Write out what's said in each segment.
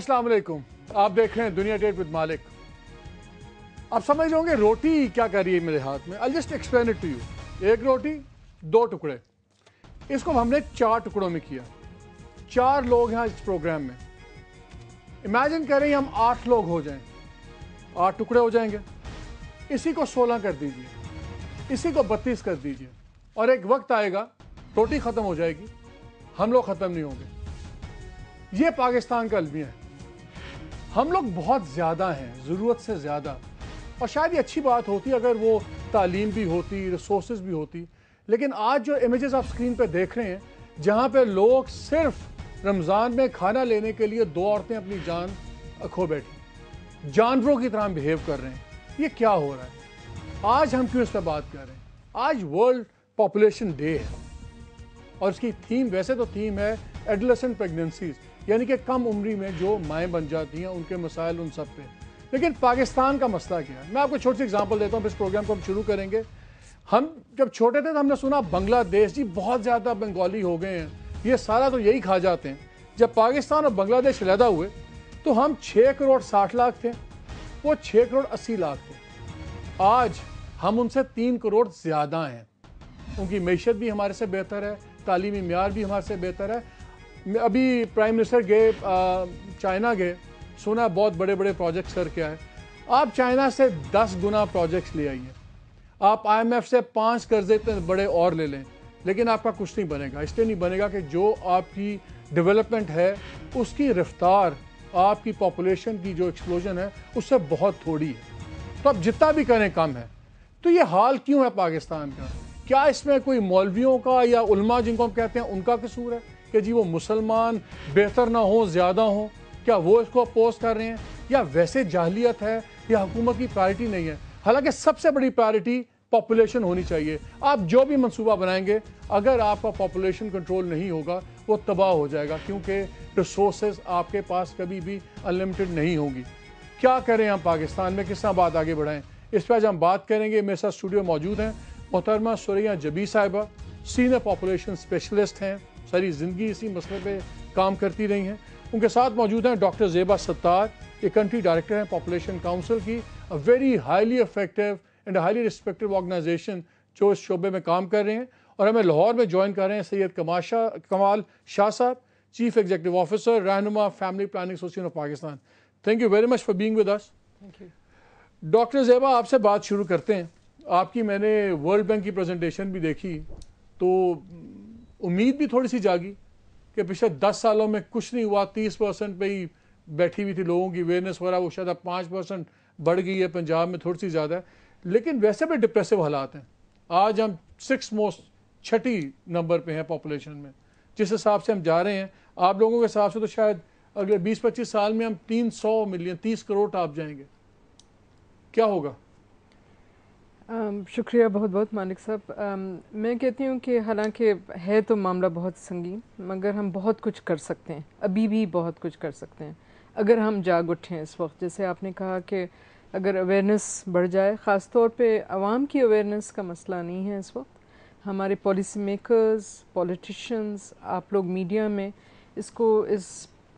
अस्सलाम वालेकुम आप देख रहे हैं दुनिया डेट विद मालिक आप समझ लोगे रोटी क्या कर रही है मेरे हाथ में I just explain it to you एक रोटी दो टुकड़े इसको हमने चार टुकड़ों में किया चार लोग हैं इस प्रोग्राम में इमेजिन करें हम आठ लोग हो जाएं आठ टुकड़े हो जाएंगे इसी को सोलह कर दीजिए इसी को बत्तीस कर दीजिए और एक वक्त आएगा रोटी ख़त्म हो जाएगी हम लोग ख़त्म नहीं होंगे ये पाकिस्तान का अलमिया है हम लोग बहुत ज़्यादा हैं ज़रूरत से ज़्यादा और शायद ये अच्छी बात होती अगर वो तालीम भी होती रिसोर्स भी होती लेकिन आज जो इमेज़ आप स्क्रीन पर देख रहे हैं जहाँ पर लोग सिर्फ रमज़ान में खाना लेने के लिए दो औरतें अपनी जान खो बैठी जानवरों की तरह बिहेव कर रहे हैं ये क्या हो रहा है आज हम क्यों इस पर बात कर रहे हैं आज वर्ल्ड पॉपुलेशन डे है और इसकी थीम वैसे तो थीम है एडलसेंट प्रेगनेंसीज़ यानी कि कम उम्री में जो माएँ बन जाती हैं उनके मसाइल उन सब पे लेकिन पाकिस्तान का मसला क्या है मैं आपको छोटी सी एग्ज़ाम्पल देता हूँ इस प्रोग्राम को हम शुरू करेंगे हम जब छोटे थे तो हमने सुना बांग्लादेश जी बहुत ज़्यादा बंगाली हो गए हैं ये सारा तो यही खा जाते हैं जब पाकिस्तान और बांग्लादेश लैदा हुए तो हम छः करोड़ साठ लाख थे वो छः करोड़ अस्सी लाख थे आज हम उनसे तीन करोड़ ज़्यादा हैं उनकी मीशत भी हमारे से बेहतर है तालीमी मैार भी हमारे से बेहतर है अभी प्राइम मिनिस्टर गए चाइना गए सुना बहुत बड़े बड़े प्रोजेक्ट्स करके आए आप चाइना से दस गुना प्रोजेक्ट्स ले आइए आप आईएमएफ से पाँच कर्जे इतने बड़े और ले लें लेकिन आपका कुछ नहीं बनेगा इसलिए नहीं बनेगा कि जो आपकी डेवलपमेंट है उसकी रफ्तार आपकी पॉपुलेशन की जो एक्सप्लोजन है उससे बहुत थोड़ी है तो आप जितना भी करें कम है तो ये हाल क्यों है पाकिस्तान का क्या इसमें कोई मौलवियों का या उलमा जिनको हम कहते हैं उनका कसूर है कि जी वो मुसलमान बेहतर ना हो ज़्यादा हों क्या वो इसको अपोज कर रहे हैं या वैसे जाहलीत है या हुकूमत की प्रायरिटी नहीं है हालांकि सबसे बड़ी प्रायरिटी पॉपुलेशन होनी चाहिए आप जो भी मंसूबा बनाएंगे अगर आपका पॉपुलेशन कंट्रोल नहीं होगा वो तबाह हो जाएगा क्योंकि रिसोर्स आपके पास कभी भी अनलिमिटेड नहीं होगी क्या करें हम पाकिस्तान में किस तरह बात आगे बढ़ाएं इस पर आज हम बात करेंगे मेरे साथ स्टूडियो मौजूद हैं मोहतरमा सुरैया जबी साहिबा सीनियर पॉपुलेशन स्पेशलिस्ट हैं सारी ज़िंदगी इसी मसले पर काम करती रही हैं उनके साथ मौजूद हैं डॉक्टर जेबा सत्तार ये कंट्री डायरेक्टर हैं पॉपुलेशन काउंसिल की a very highly effective and highly respective organisation जो इस शोबे में काम कर रहे हैं और हमें लाहौर में ज्वाइन कर रहे हैं सैयद कमाशा कमाल शाह साहब chief executive officer Rahnuma family planning association of Pakistan thank you very much for being with us doctor Zeba आपसे बात शुरू करते हैं आपकी मैंने वर्ल्ड बैंक की प्रेजेंटेशन भी देखी तो उम्मीद भी थोड़ी सी जागी कि पिछले दस सालों में कुछ नहीं हुआ तीस परसेंट पर ही बैठी हुई थी लोगों की अवेयरनेस वगैरह वो शायद अब पाँच परसेंट बढ़ गई है पंजाब में थोड़ी सी ज़्यादा है लेकिन वैसे भी डिप्रेसिव हालात हैं आज हम सिक्स मोस्ट छठी नंबर पे हैं पॉपुलेशन में जिस हिसाब से हम जा रहे हैं आप लोगों के हिसाब से तो शायद अगले बीस पच्चीस साल में हम तीन मिलियन तीस करोड़ आप जाएंगे क्या होगा शुक्रिया बहुत बहुत मालिक साहब मैं कहती हूँ कि हालांकि है तो मामला बहुत संगीन मगर हम बहुत कुछ कर सकते हैं अभी भी बहुत कुछ कर सकते हैं अगर हम जाग उठें इस वक्त जैसे आपने कहा कि अगर अवेयरनेस बढ़ जाए ख़ास तौर पे आवाम की अवेयरनेस का मसला नहीं है इस वक्त हमारे पॉलिसी मेकर्स पॉलिटिशन्स आप लोग मीडिया में इसको इस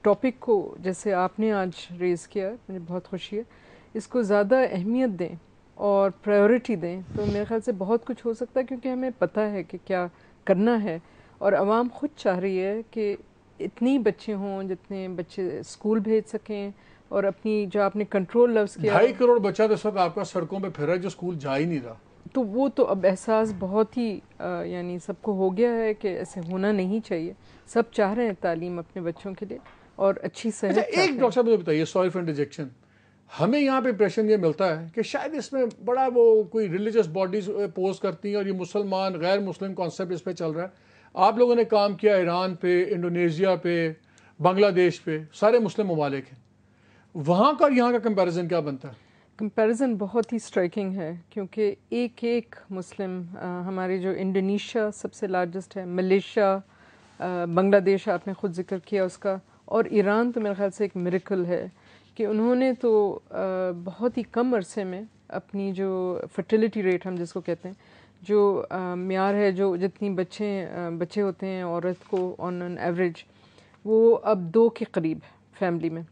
टॉपिक को जैसे आपने आज रेज़ किया मुझे बहुत खुशी है इसको ज़्यादा अहमियत दें और प्रायोरिटी दें तो मेरे ख्याल से बहुत कुछ हो सकता है क्योंकि हमें पता है कि क्या करना है और आवाम खुद चाह रही है कि इतनी बच्चे हों जितने बच्चे स्कूल भेज सकें और अपनी जो आपने कंट्रोल लफ्ज़ किया ढाई करोड़ बच्चा तो सब आपका सड़कों पे फिर जो स्कूल जा ही नहीं रहा तो वो तो अब एहसास बहुत ही यानी सबको हो गया है कि ऐसे होना नहीं चाहिए सब चाह रहे हैं तालीम अपने बच्चों के लिए और अच्छी सही अच्छा, एक डॉक्टर साहब मुझे बताइए सॉरी फॉर इंडिजेक्शन हमें यहाँ पे प्रश्न ये मिलता है कि शायद इसमें बड़ा वो कोई रिलीजियस बॉडीज पोज करती हैं और ये मुसलमान गैर मुस्लिम कॉन्सेप्ट इस पर चल रहा है आप लोगों ने काम किया ईरान पे इंडोनेशिया पे बांग्लादेश पे सारे मुस्लिम ममालिक हैं वहाँ का और यहाँ का कंपैरिजन क्या बनता है कंपैरिजन बहुत ही स्ट्राइकिंग है क्योंकि एक एक मुस्लिम हमारे जो इंडोनेशिया सबसे लार्जेस्ट है मलेशिया बांग्लादेश आपने खुद जिक्र किया उसका और ईरान तो मेरे ख्याल से एक मेरिकल है कि उन्होंने तो बहुत ही कम अरसे में अपनी जो फर्टिलिटी रेट हम जिसको कहते हैं जो मैार है जो जितनी बच्चे बच्चे होते हैं औरत को ऑन एन एवरेज वो अब दो के करीब है फैमिली में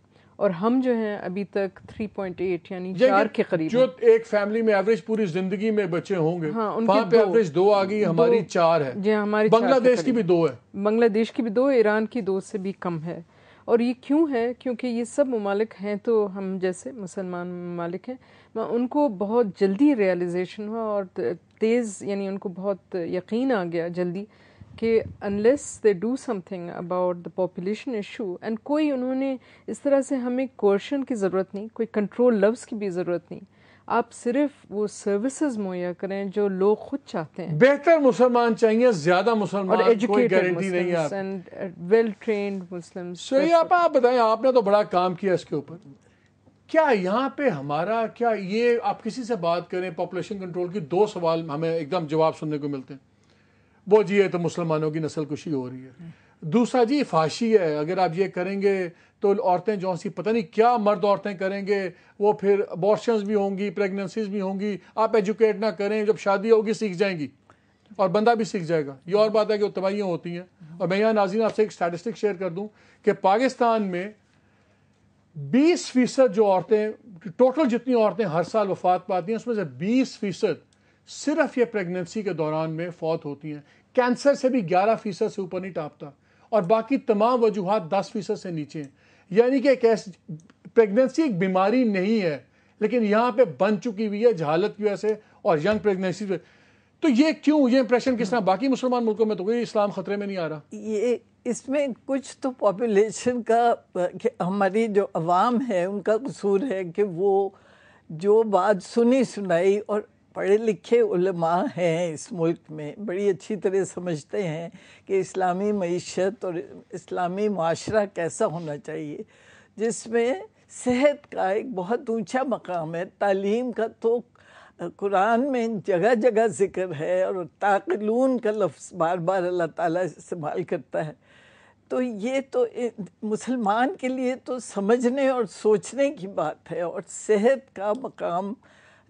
और हम जो हैं अभी तक 3.8 यानी चार के करीब जो एक फैमिली में एवरेज पूरी जिंदगी में बच्चे होंगे हाँ, वहाँ पे एवरेज दो आ गई हमारी चार है जी हाँ, हमारी बांग्लादेश की भी दो है बांग्लादेश की भी दो ईरान की दो से भी कम है और ये क्यों है क्योंकि ये सब ममालिक हैं तो हम जैसे मुसलमान ममालिक हैं उनको बहुत जल्दी रियलाइजेशन हुआ और तेज़ यानी उनको बहुत यकीन आ गया जल्दी कि unless they do something about the population issue and कोई उन्होंने इस तरह से हमें कोर्शन की ज़रूरत नहीं कोई कंट्रोल लफ्ज़ की भी ज़रूरत नहीं आप सिर्फ वो सर्विसेज मुहैया करें जो लोग खुद चाहते हैं बेहतर मुसलमान चाहिए ज्यादा मुसलमान और गारंटी नहीं है वेल ट्रेन मुस्लिम आप आप बताएं आपने तो बड़ा काम किया इसके ऊपर क्या यहाँ पे हमारा क्या ये आप किसी से बात करें पॉपुलेशन कंट्रोल की दो सवाल हमें एकदम जवाब सुनने को मिलते हैं वो जी है तो मुसलमानों की नस्ल कुशी हो रही है दूसरा जी फाशी है अगर आप ये करेंगे तो औरतें जो सी पता नहीं क्या मर्द औरतें करेंगे वो फिर अबॉर्शन भी होंगी प्रेगनेंसीज भी होंगी आप एजुकेट ना करें जब शादी होगी सीख जाएंगी और बंदा भी सीख जाएगा ये और बात है कि तबाहियाँ होती हैं और मैं यहाँ नाजीन आपसे एक स्टैटिस्टिक शेयर कर दूँ कि पाकिस्तान में बीस फीसद जो औरतें टोटल जितनी औरतें हर साल वफात पाती हैं उसमें से बीस फीसद सिर्फ ये प्रेगनेंसी के दौरान में फौत होती हैं कैंसर से भी ग्यारह फीसद से ऊपर नहीं टापता और बाकी तमाम वजूहत दस फीसद से नीचे हैं यानी कि एक ऐसी प्रेगनेंसी एक बीमारी नहीं है लेकिन यहाँ पे बन चुकी हुई है जहालत की वजह से और यंग प्रेगनेंसी तो ये क्यों ये इंप्रेशन किस तरह बाकी मुसलमान मुल्कों में तो कोई इस्लाम खतरे में नहीं आ रहा ये इसमें कुछ तो पॉपुलेशन का हमारी जो आवाम है उनका कसूर है कि वो जो बात सुनी सुनाई और पढ़े लिखे उलमा हैं इस मुल्क में बड़ी अच्छी तरह समझते हैं कि इस्लामी मीशत और इस्लामी माशरा कैसा होना चाहिए जिसमें सेहत का एक बहुत ऊंचा मकाम है तालीम का तो कुरान में जगह जगह जिक्र है और ताकलून का लफ्ज़ बार बार अल्लाह ताला इस्तेमाल करता है तो ये तो मुसलमान के लिए तो समझने और सोचने की बात है और सेहत का मकाम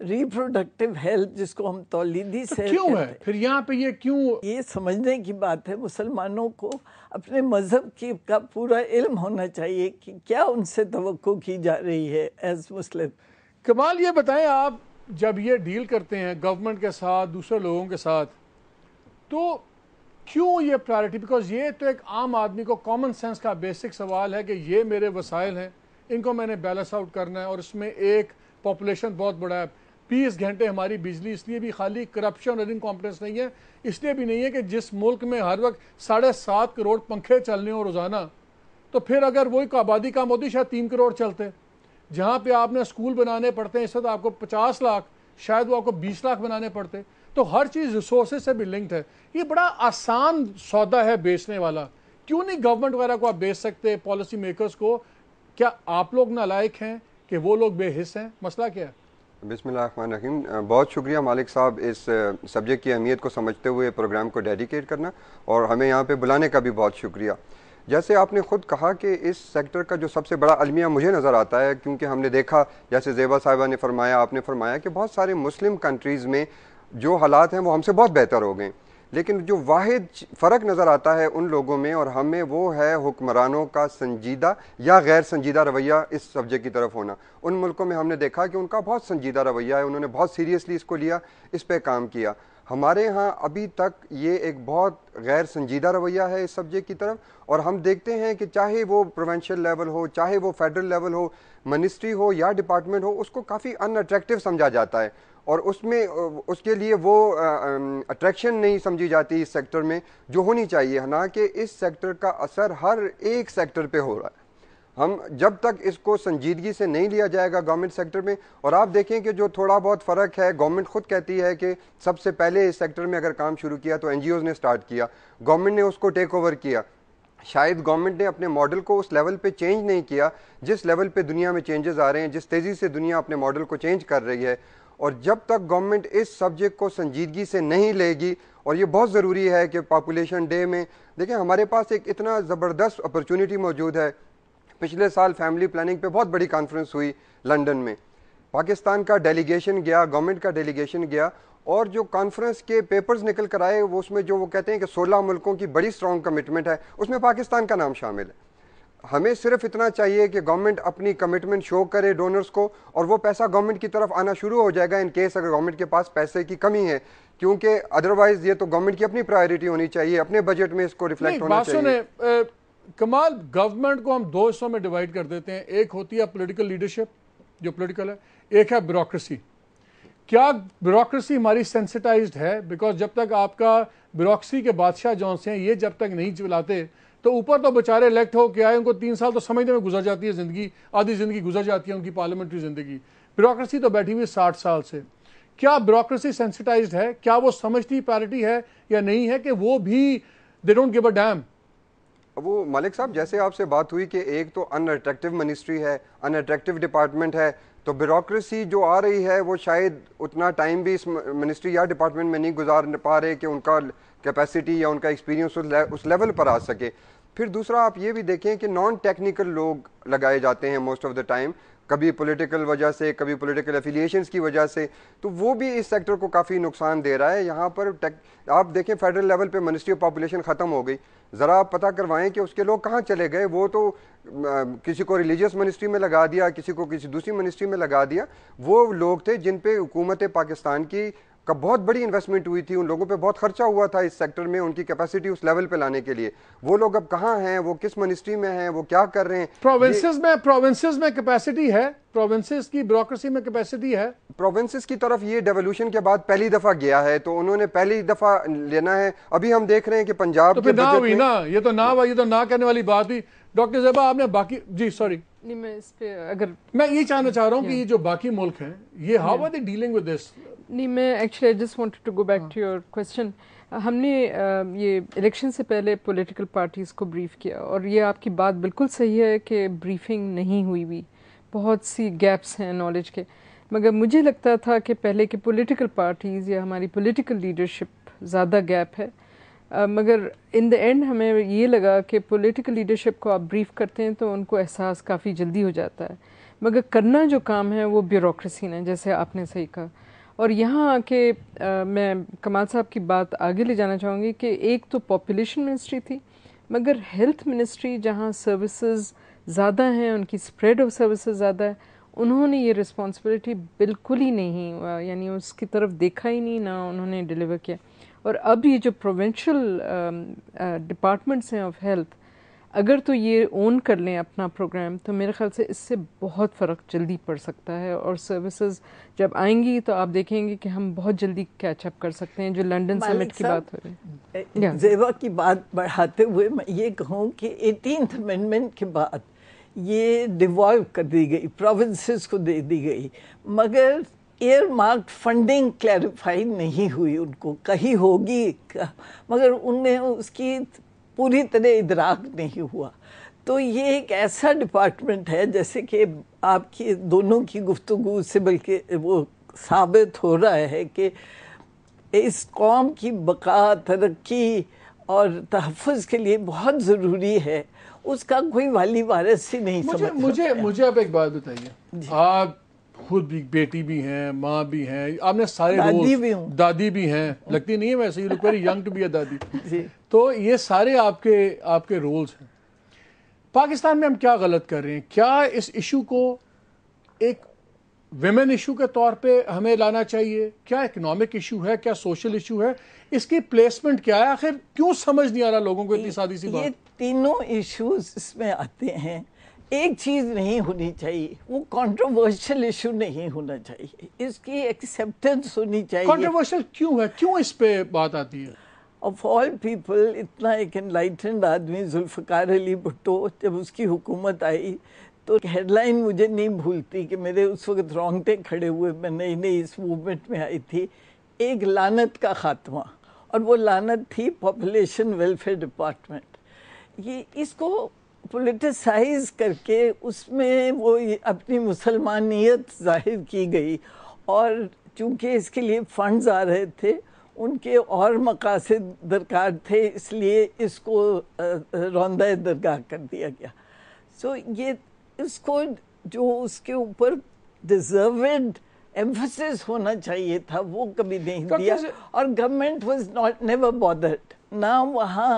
रिप्रोडक्टिव हेल्थ जिसको हम तोलीदी तो से क्यों है फिर यहाँ पे ये क्यों ये समझने की बात है मुसलमानों को अपने मज़हब की का पूरा इल्म होना चाहिए कि क्या उनसे तो की जा रही है एज मुस्लिम कमाल ये बताएं आप जब ये डील करते हैं गवर्नमेंट के साथ दूसरे लोगों के साथ तो क्यों ये प्रायोरिटी बिकॉज ये तो एक आम आदमी को कॉमन सेंस का बेसिक सवाल है कि ये मेरे वसाइल हैं इनको मैंने बैलेंस आउट करना है और इसमें एक पॉपुलेशन बहुत बड़ा है बीस घंटे हमारी बिजली इसलिए भी खाली करप्शन और इनकॉम्पिटेंस नहीं है इसलिए भी नहीं है कि जिस मुल्क में हर वक्त साढ़े सात करोड़ पंखे चलने हों रोज़ाना तो फिर अगर वही आबादी काम होती शायद तीन करोड़ चलते जहाँ पे आपने स्कूल बनाने पड़ते हैं इस वक्त आपको पचास लाख शायद वो आपको बीस लाख बनाने पड़ते तो हर चीज़ रिसोर्स से भी लिंक्ड है ये बड़ा आसान सौदा है बेचने वाला क्यों नहीं गवर्नमेंट वगैरह को आप बेच सकते पॉलिसी मेकर्स को क्या आप लोग नालायक हैं कि वो लोग बेहिस हैं मसला क्या है बिसमीम बहुत शुक्रिया मालिक साहब इस सब्जेक्ट की अहमियत को समझते हुए प्रोग्राम को डेडिकेट करना और हमें यहाँ पे बुलाने का भी बहुत शुक्रिया जैसे आपने ख़ुद कहा कि इस सेक्टर का जो सबसे बड़ा अलमिया मुझे नज़र आता है क्योंकि हमने देखा जैसे जेबा साहिबा ने फरमाया आपने फरमाया कि बहुत सारे मुस्लिम कंट्रीज़ में जो हालात हैं वो हमसे बहुत बेहतर हो गए लेकिन जो वाद फ़र्क नज़र आता है उन लोगों में और हमें वो है हुक्मरानों का संजीदा या गैर संजीदा रवैया इस सब्जेक्ट की तरफ होना उन मुल्कों में हमने देखा कि उनका बहुत संजीदा रवैया है उन्होंने बहुत सीरियसली इसको लिया इस पर काम किया हमारे यहाँ अभी तक ये एक बहुत गैर संजीदा रवैया है इस सब्जेक्ट की तरफ और हम देखते हैं कि चाहे वो प्रोवेंशल लेवल हो चाहे वो फेडरल लेवल हो मिनिस्ट्री हो या डिपार्टमेंट हो उसको काफ़ी अनअट्रैक्टिव समझा जाता है और उसमें उसके लिए वो अट्रैक्शन नहीं समझी जाती इस सेक्टर में जो होनी चाहिए है ना कि इस सेक्टर का असर हर एक सेक्टर पे हो रहा है हम जब तक इसको संजीदगी से नहीं लिया जाएगा गवर्नमेंट सेक्टर में और आप देखें कि जो थोड़ा बहुत फ़र्क है गवर्नमेंट खुद कहती है कि सबसे पहले इस सेक्टर में अगर काम शुरू किया तो एन ने स्टार्ट किया गवर्नमेंट ने उसको टेक ओवर किया शायद गवर्नमेंट ने अपने मॉडल को उस लेवल पे चेंज नहीं किया जिस लेवल पे दुनिया में चेंजेस आ रहे हैं जिस तेज़ी से दुनिया अपने मॉडल को चेंज कर रही है और जब तक गवर्नमेंट इस सब्जेक्ट को संजीदगी से नहीं लेगी और ये बहुत ज़रूरी है कि पॉपुलेशन डे में देखें हमारे पास एक इतना ज़बरदस्त अपॉर्चुनिटी मौजूद है पिछले साल फैमिली प्लानिंग पे बहुत बड़ी कॉन्फ्रेंस हुई लंदन में पाकिस्तान का डेलीगेशन गया गवर्नमेंट का डेलीगेशन गया और जो कॉन्फ्रेंस के पेपर्स निकल कर आए वो उसमें जो वो कहते हैं कि सोलह मुल्कों की बड़ी स्ट्रॉन्ग कमिटमेंट है उसमें पाकिस्तान का नाम शामिल है हमें सिर्फ इतना चाहिए कि गवर्नमेंट अपनी कमिटमेंट शो करे डोनर्स को और वो पैसा गवर्नमेंट की तरफ आना शुरू हो जाएगा इन केस अगर गवर्नमेंट के पास पैसे की कमी है क्योंकि अदरवाइज ये तो गवर्नमेंट की अपनी प्रायोरिटी होनी चाहिए अपने बजट में इसको रिफ्लेक्ट होना चाहिए ए, कमाल गवर्नमेंट को हम दो हिस्सों में डिवाइड कर देते हैं एक होती है पोलिटिकल लीडरशिप जो पोलिटिकल है एक है ब्यूरोसी क्या ब्यूरोसी हमारी सेंसिटाइज है बिकॉज जब तक आपका ब्यूरोसी के बादशाह जो हैं ये जब तक नहीं चलाते तो ऊपर तो बेचारे इलेक्ट हो के आए उनको तीन साल तो समझने में गुजर जाती है ज़िंदगी आधी ज़िंदगी गुजर जाती है उनकी पार्लियामेंट्री ज़िंदगी ब्यूरोसी तो बैठी हुई साठ साल से क्या ब्यूरोसी सेंसिटाइज है क्या वो समझती पैरिटी है या नहीं है कि वो भी they don't give a damn वो मलिक साहब जैसे आपसे बात हुई कि एक तो अनअट्रैक्टिव मिनिस्ट्री है अनअट्रैक्टिव डिपार्टमेंट है तो ब्यूरोसी जो आ रही है वो शायद उतना टाइम भी इस मिनिस्ट्री या डिपार्टमेंट में नहीं गुजार पा रहे कि उनका कैपेसिटी या उनका एक्सपीरियंस उस, उस लेवल पर आ सके फिर दूसरा आप ये भी देखें कि नॉन टेक्निकल लोग लगाए जाते हैं मोस्ट ऑफ द टाइम कभी पॉलिटिकल वजह से कभी पॉलिटिकल एफिलिएशंस की वजह से तो वो भी इस सेक्टर को काफ़ी नुकसान दे रहा है यहाँ पर टेक आप देखें फेडरल लेवल पे मिनिस्ट्री ऑफ पॉपुलेशन ख़त्म हो गई ज़रा आप पता करवाएं कि उसके लोग कहाँ चले गए वो तो आ, किसी को रिलीजियस मिनिस्ट्री में लगा दिया किसी को किसी दूसरी मिनिस्ट्री में लगा दिया वो लोग थे जिन पर हुकूमत पाकिस्तान की का बहुत बड़ी इन्वेस्टमेंट हुई थी उन लोगों पे बहुत खर्चा हुआ था इस सेक्टर में उनकी कैपेसिटी उस लेवल पे लाने के लिए वो लोग अब कहाँ हैं वो किस मिनिस्ट्री में हैं वो क्या कर रहे हैं प्रोविंसेस में प्रोविंसेस में कैपेसिटी है प्रोविंसेस की ब्यूरोक्रेसी में कैपेसिटी है प्रोविंसेस की तरफ ये डेवोल्यूशन के बाद पहली दफा गया है तो उन्होंने पहली दफा लेना है अभी हम देख रहे हैं कि पंजाब तो के ना हुई ना ये तो ना हुआ ये तो ना कहने वाली बात हुई डॉक्टर जैबा आपने बाकी जी सॉरी नहीं मैं इस पे अगर मैं ये जानना चाह रहा हूँ कि ये जो बाकी मुल्क हैं ये how are they dealing with this नहीं मैं actually I just wanted to go back to your question हमने ये इलेक्शन से पहले पॉलिटिकल पार्टीज़ को ब्रीफ किया और ये आपकी बात बिल्कुल सही है कि ब्रीफिंग नहीं हुई हुई बहुत सी गैप्स हैं नॉलेज के मगर मुझे लगता था कि पहले के पॉलिटिकल पार्टीज़ या हमारी पॉलिटिकल लीडरशिप ज़्यादा गैप है मगर इन द एंड हमें ये लगा कि पॉलिटिकल लीडरशिप को आप ब्रीफ करते हैं तो उनको एहसास काफ़ी जल्दी हो जाता है मगर करना जो काम है वो ब्यूरोसी ने जैसे आपने सही कहा और यहाँ आके मैं कमाल साहब की बात आगे ले जाना चाहूँगी कि एक तो पॉपुलेशन मिनिस्ट्री थी मगर हेल्थ मिनिस्ट्री जहाँ सर्विसेज ज़्यादा हैं उनकी स्प्रेड ऑफ सर्विसेज ज़्यादा है उन्होंने ये रिस्पॉन्सिबिलिटी बिल्कुल ही नहीं यानी उसकी तरफ देखा ही नहीं ना उन्होंने डिलीवर किया और अब ये जो प्रोवेंशल डिपार्टमेंट्स हैं ऑफ हेल्थ अगर तो ये ओन कर लें अपना प्रोग्राम तो मेरे ख्याल से इससे बहुत फ़र्क जल्दी पड़ सकता है और सर्विसेज जब आएंगी तो आप देखेंगे कि हम बहुत जल्दी कैचअप कर सकते हैं जो लंदन समिट की बात हो रही है जेवा की बात बढ़ाते हुए मैं ये कहूँ कि एटीन अमेंडमेंट के बाद ये डिवॉल्व कर दी गई प्रोविंसेस को दे दी गई मगर एयर मार्क फंडिंग क्लैरिफाई नहीं हुई उनको कहीं होगी मगर उनने उसकी पूरी तरह इदराक नहीं हुआ तो ये एक ऐसा डिपार्टमेंट है जैसे कि आपकी दोनों की गुफ्तु से बल्कि वो साबित हो रहा है कि इस कौम की बका तरक्की और तहफ़ के लिए बहुत ज़रूरी है उसका कोई वाली वारस ही नहीं मुझे मुझे मुझे आप एक बात बताइए आप खुद भी बेटी भी हैं माँ भी हैं आपने सारे दादी भी दादी भी हैं लगती नहीं है वैसे you look very young to be a dadi तो ये सारे आपके आपके रोल्स हैं पाकिस्तान में हम क्या गलत कर रहे हैं क्या इस इशू को एक वेमेन इशू के तौर पे हमें लाना चाहिए क्या इकोनॉमिक इशू है क्या सोशल इशू है इसकी प्लेसमेंट क्या है आखिर क्यों समझ नहीं आ रहा लोगों को इतनी सादी सी बात तीनों इश्यूज इसमें आते हैं एक चीज़ नहीं होनी चाहिए वो कंट्रोवर्शियल इशू नहीं होना चाहिए इसकी एक्सेप्टेंस होनी चाहिए कंट्रोवर्शियल क्यों है क्यों इस पे बात आती है ऑफ ऑल पीपल इतना एक इनलाइटेंड आदमी जुल्फकार अली भुट्टो जब उसकी हुकूमत आई तो हेडलाइन मुझे नहीं भूलती कि मेरे उस वक्त रोंगटे खड़े हुए मैं नई नई इस मूवमेंट में आई थी एक लानत का ख़ात्मा और वो लानत थी पॉपुलेशन वेलफेयर डिपार्टमेंट ये इसको पोलिटिसाइज करके उसमें वो अपनी मुसलमानियत जाहिर की गई और चूंकि इसके लिए फंड्स आ रहे थे उनके और मकासद दरकार थे इसलिए इसको रौंदा दरगाह कर दिया गया सो so, ये इसको जो उसके ऊपर डिजर्वेड एम्फोसिस होना चाहिए था वो कभी नहीं दिया और government was not never bothered ना वहाँ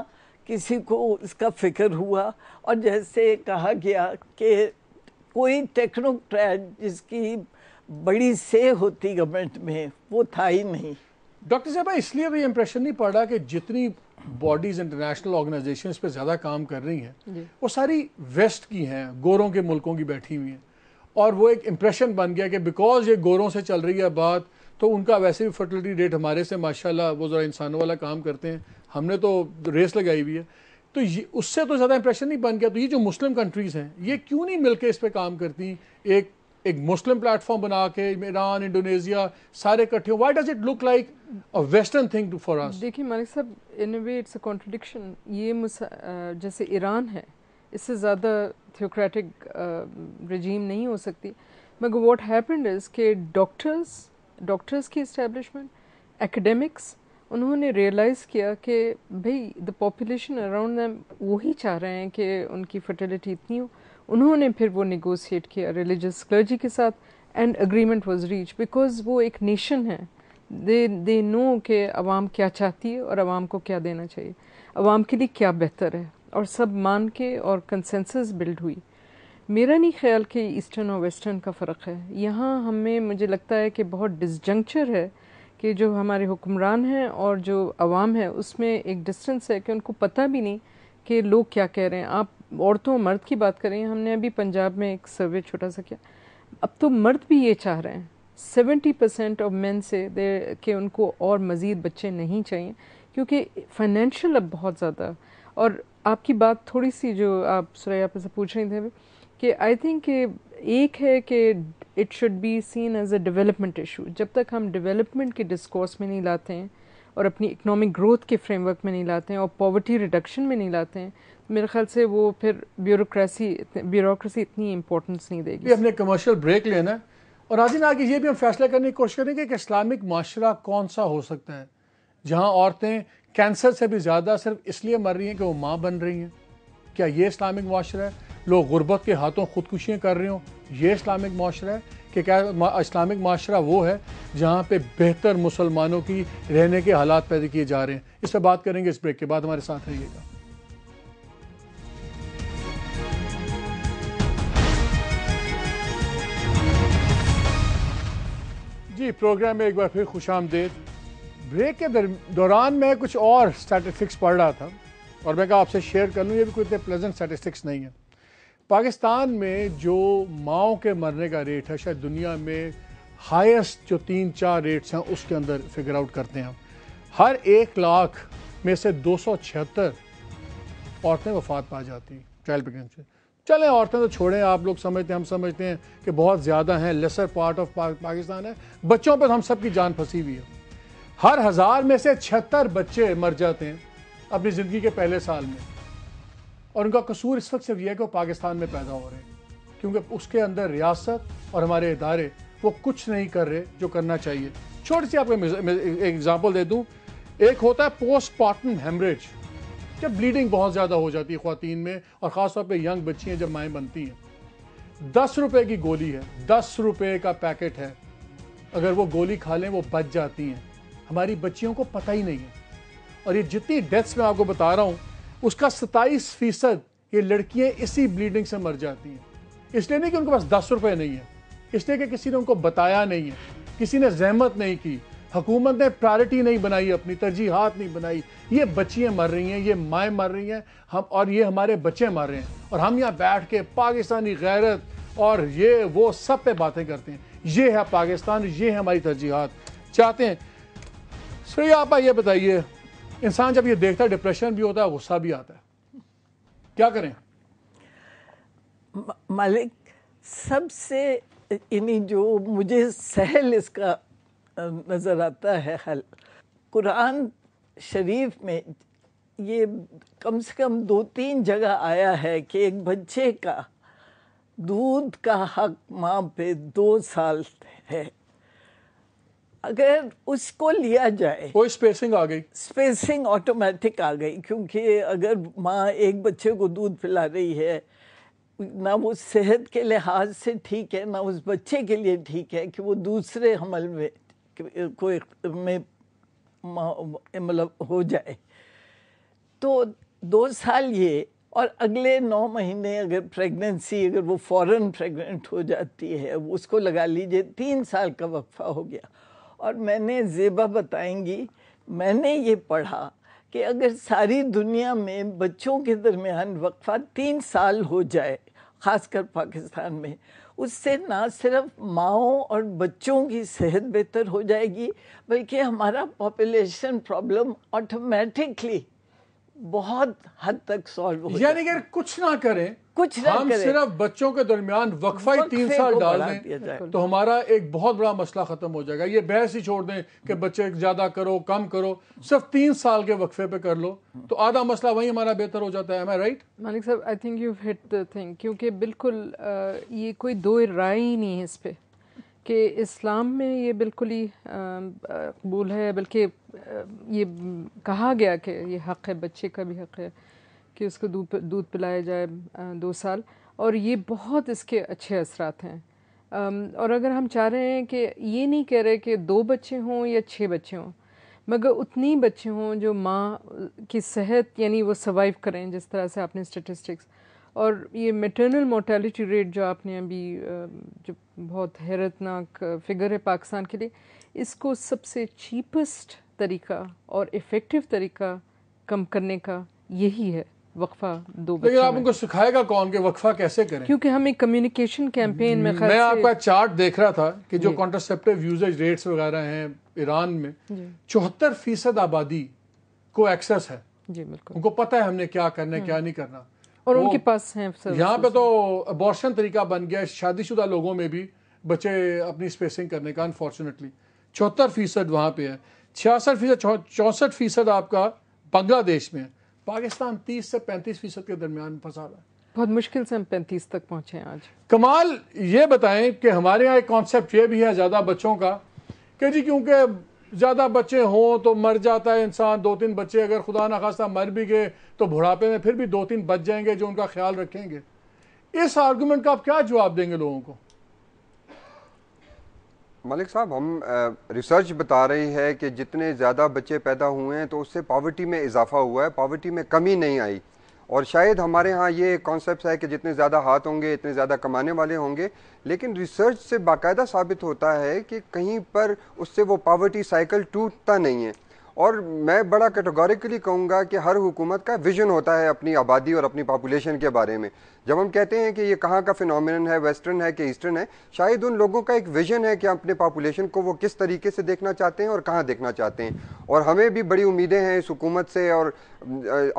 किसी को उसका फिक्र हुआ और जैसे कहा गया कि कोई टेक्नोक्रेट जिसकी बड़ी से होती गवर्नमेंट में वो था ही नहीं डॉक्टर साहब इसलिए भी इम्प्रेशन नहीं पड़ रहा कि जितनी बॉडीज इंटरनेशनल ऑर्गेनाइजेशन पे ज़्यादा काम कर रही हैं वो सारी वेस्ट की हैं गोरों के मुल्कों की बैठी हुई हैं और वो एक इम्प्रेशन बन गया कि बिकॉज ये गोरों से चल रही है बात तो उनका वैसे भी फर्टिलिटी रेट हमारे से माशाल्लाह वो ज़रा इंसानों वाला काम करते हैं हमने तो रेस लगाई हुई है तो ये उससे तो ज़्यादा इंप्रेशन नहीं बन गया तो ये जो मुस्लिम कंट्रीज़ हैं ये क्यों नहीं मिलकर इस पर काम करती एक एक मुस्लिम प्लेटफॉर्म बना के ईरान इंडोनेशिया सारे इकट्ठे हो why does it look like a western thing to for us देखिए मालिक साहब इन वे इट्स अ कॉन्ट्रडिक्शन ये जैसे ईरान है इससे ज़्यादा थियोक्रेटिक रजीम नहीं हो सकती मगर व्हाट हैपेंड इज़ के डॉक्टर्स डॉक्टर्स की इस्टेब्लिशमेंट एकेडमिक्स उन्होंने रियलाइज़ किया कि भाई द पॉपुलेशन अराउंड दैम वही चाह रहे हैं कि उनकी फर्टिलिटी इतनी हो उन्होंने फिर वो निगोसिएट किया रिलीजियस क्लर्जी के साथ and agreement was reach because वो एक नेशन है दे दे नो के अवाम क्या चाहती है और अवाम को क्या देना चाहिए अवाम के लिए क्या बेहतर है और सब मान के और कंसेंसस बिल्ड हुई मेरा नहीं ख्याल कि ईस्टर्न और वेस्टर्न का फ़र्क है यहाँ हमें मुझे लगता है कि बहुत डिसजंक्चर है कि जो हमारे हुक्मरान हैं और जो आवाम है उसमें एक डिस्टेंस है कि उनको पता भी नहीं कि लोग क्या कह रहे हैं आप औरतों मर्द की बात करें हमने अभी पंजाब में एक सर्वे छोटा सा किया अब तो मर्द भी ये चाह रहे हैं सेवेंटी परसेंट ऑफ मैन से दे के उनको और मज़ीद बच्चे नहीं चाहिए क्योंकि फाइनेंशियल अब बहुत ज़्यादा और आपकी बात थोड़ी सी जो आप सुरैया से पूछ रही थे भी कि आई थिंक एक है कि it should be seen as a development issue जब तक हम डेवलपमेंट के डिस्कोर्स में नहीं लाते हैं और अपनी इकोनॉमिक ग्रोथ के फ्रेमवर्क में नहीं लाते हैं और पॉवर्टी रिडक्शन में नहीं लाते हैं तो मेरे ख्याल से वो फिर ब्यूरोक्रेसी ब्यूरोक्रेसी इतनी इम्पोर्टेंस नहीं देगी हमने कमर्शियल ब्रेक लेना है और नाजिन आगे ये भी हम फैसला करने की कोशिश करेंगे कि इस्लामिक माशरा कौन सा हो सकता है जहाँ औरतें कैंसर से भी ज़्यादा सिर्फ इसलिए मर रही हैं कि वो माँ बन रही हैं क्या ये इस्लामिक माशरा है लोग गुर्बत के हाथों खुदकुशियाँ कर रहे हों ये इस्लामिक माशरा है कि क्या इस्लामिक माशरा वो है जहाँ पे बेहतर मुसलमानों की रहने के हालात पैदा किए जा रहे हैं इस पर बात करेंगे इस ब्रेक के बाद हमारे साथ रहिएगा जी प्रोग्राम में एक बार फिर खुश आमदेद ब्रेक के दौरान मैं कुछ और स्टैटिस्टिक्स पढ़ रहा था और मैं कहा आपसे शेयर कर लूँ ये भी कोई इतने प्लेजेंट स्टैटिस्टिक्स नहीं है पाकिस्तान में जो माओ के मरने का रेट है शायद दुनिया में हाईएस्ट जो तीन चार रेट्स हैं उसके अंदर फिगर आउट करते हैं हर एक लाख में से दो सौ छिहत्तर औरतें वफात पा जाती चाइल्ड प्रेगनेंसी चलें औरतें तो छोड़ें आप लोग समझते हैं हम समझते हैं कि बहुत ज़्यादा हैं लेसर पार्ट ऑफ पा, पाकिस्तान है बच्चों पर तो हम सब की जान फंसी हुई है हर हज़ार में से छिहत्तर बच्चे मर जाते हैं अपनी ज़िंदगी के पहले साल में और उनका कसूर इस वक्त सिर्फ यह है कि वो पाकिस्तान में पैदा हो रहे हैं क्योंकि उसके अंदर रियासत और हमारे इदारे वो कुछ नहीं कर रहे जो करना चाहिए छोटी सी आपको एग्जाम्पल दे दूँ एक होता है पोस्टमार्टम हेमरेज जब ब्लीडिंग बहुत ज़्यादा हो जाती है ख़वान में और ख़ासतौर पर यंग बच्चियाँ जब माएँ बनती हैं दस रुपये की गोली है दस रुपये का पैकेट है अगर वो गोली खा लें वो बच जाती हैं हमारी बच्चियों को पता ही नहीं है और ये जितनी डेथ्स मैं आपको बता रहा हूँ उसका सताईस फीसद ये लड़कियाँ इसी ब्लीडिंग से मर जाती हैं इसलिए नहीं कि उनके पास दस रुपये नहीं है इसलिए कि किसी ने उनको बताया नहीं है किसी ने जहमत नहीं की हुकूमत ने प्रायोरिटी नहीं बनाई अपनी तरजीहत नहीं बनाई ये बच्चियाँ मर रही हैं ये माएँ मर रही हैं हम और ये हमारे बच्चे मर रहे हैं और हम यहाँ बैठ के पाकिस्तानी गैरत और ये वो सब पे बातें करते हैं ये है पाकिस्तान ये है हमारी तरजीहत चाहते हैं श्रेया आप ये बताइए इंसान जब ये देखता है डिप्रेशन भी होता है गुस्सा भी आता है क्या करें मालिक सबसे यानी जो मुझे सहल इसका नज़र आता है हल कुरान शरीफ में ये कम से कम दो तीन जगह आया है कि एक बच्चे का दूध का हक माँ पे दो साल है अगर उसको लिया जाए वो स्पेसिंग आ गई स्पेसिंग ऑटोमेटिक आ गई क्योंकि अगर माँ एक बच्चे को दूध पिला रही है ना वो सेहत के लिहाज से ठीक है ना उस बच्चे के लिए ठीक है कि वो दूसरे हमल में कोई में मतलब हो जाए तो दो साल ये और अगले नौ महीने अगर प्रेगनेंसी अगर वो फॉरेन प्रेग्नेंट हो जाती है उसको लगा लीजिए तीन साल का वक्फा हो गया और मैंने जेबा बताएंगी मैंने ये पढ़ा कि अगर सारी दुनिया में बच्चों के दरमियान वक्फा तीन साल हो जाए ख़ासकर पाकिस्तान में उससे ना सिर्फ माओं और बच्चों की सेहत बेहतर हो जाएगी बल्कि हमारा पॉपुलेशन प्रॉब्लम ऑटोमेटिकली बहुत हद तक सॉल्व हो यानी अगर कुछ ना करें कुछ ना हम करें। सिर्फ बच्चों के दरमियान वक्फा ही तीन साल डाल दें तो हमारा एक बहुत बड़ा मसला खत्म हो जाएगा ये बहस ही छोड़ दें कि बच्चे ज्यादा करो कम करो सिर्फ तीन साल के वक्फे पे कर लो तो आधा मसला वही हमारा बेहतर हो जाता है राइट मालिक साहब I think you hit the thing क्योंकि बिल्कुल ये कोई दो राय ही नहीं है इस पर कि इस्लाम में ये बिल्कुल ही कबूल है बल्कि ये कहा गया कि ये हक़ है बच्चे का भी हक़ है कि उसको दूध दूध पिलाया जाए दो साल और ये बहुत इसके अच्छे असरात हैं और अगर हम चाह रहे हैं कि ये नहीं कह रहे कि दो बच्चे हों या छः बच्चे हों मगर उतनी बच्चे हों जो माँ की सेहत यानी वो सर्वाइव करें जिस तरह से आपने स्टेटिस्टिक्स और ये मेटर्नल मोर्टेलिटी रेट जो आपने अभी जो बहुत हैरतनाक फिगर है पाकिस्तान के लिए इसको सबसे चीपेस्ट तरीका और इफ़ेक्टिव तरीका कम करने का यही है वक्फा दो लेकिन आप उनको सिखाएगा कौन के वक्फा कैसे करें क्योंकि हम एक कम्युनिकेशन कैंपेन में मैं आपका चार्ट देख रहा था कि जो कॉन्ट्रासेप्टिव यूजेज रेट्स वगैरह हैं ईरान में चौहत्तर फीसद आबादी को एक्सेस है जी बिल्कुल उनको पता है हमने क्या करना है क्या नहीं करना और उनके पास हैं यहाँ पे तो अबॉर्शन तरीका बन गया शादीशुदा लोगों में भी बच्चे अपनी स्पेसिंग करने का अनफॉर्चुनेटली चौहत्तर फीसद वहाँ पे है छियासठ फीसद चौंसठ फीसद आपका बांग्लादेश में है पाकिस्तान तीस से पैंतीस फीसद के दरमियान फंसा रहा है बहुत मुश्किल से हम पैंतीस तक पहुंचे हैं आज कमाल ये बताएं कि हमारे यहाँ एक कॉन्सेप्ट ये भी है ज़्यादा बच्चों का कि जी क्योंकि ज़्यादा बच्चे हों तो मर जाता है इंसान दो तीन बच्चे अगर खुदा ना खासा मर भी गए तो बुढ़ापे में फिर भी दो तीन बच जाएंगे जो उनका ख्याल रखेंगे इस आर्गूमेंट का आप क्या जवाब देंगे लोगों को मलिक साहब हम रिसर्च बता रही है कि जितने ज़्यादा बच्चे पैदा हुए हैं तो उससे पावर्टी में इजाफा हुआ है पॉवर्टी में कमी नहीं आई और शायद हमारे यहाँ ये कॉन्सेप्ट है कि जितने ज़्यादा हाथ होंगे इतने ज़्यादा कमाने वाले होंगे लेकिन रिसर्च से बाकायदा साबित होता है कि कहीं पर उससे वो पावर्टी साइकिल टूटता नहीं है और मैं बड़ा कैटेगोरिकली कहूँगा कि हर हुकूमत का विजन होता है अपनी आबादी और अपनी पॉपुलेशन के बारे में जब हम कहते हैं कि ये कहाँ का फिनोमिन है वेस्टर्न है कि ईस्टर्न है शायद उन लोगों का एक विजन है कि अपने पॉपुलेशन को वो किस तरीके से देखना चाहते हैं और कहाँ देखना चाहते हैं और हमें भी बड़ी उम्मीदें हैं इस हुकूमत से और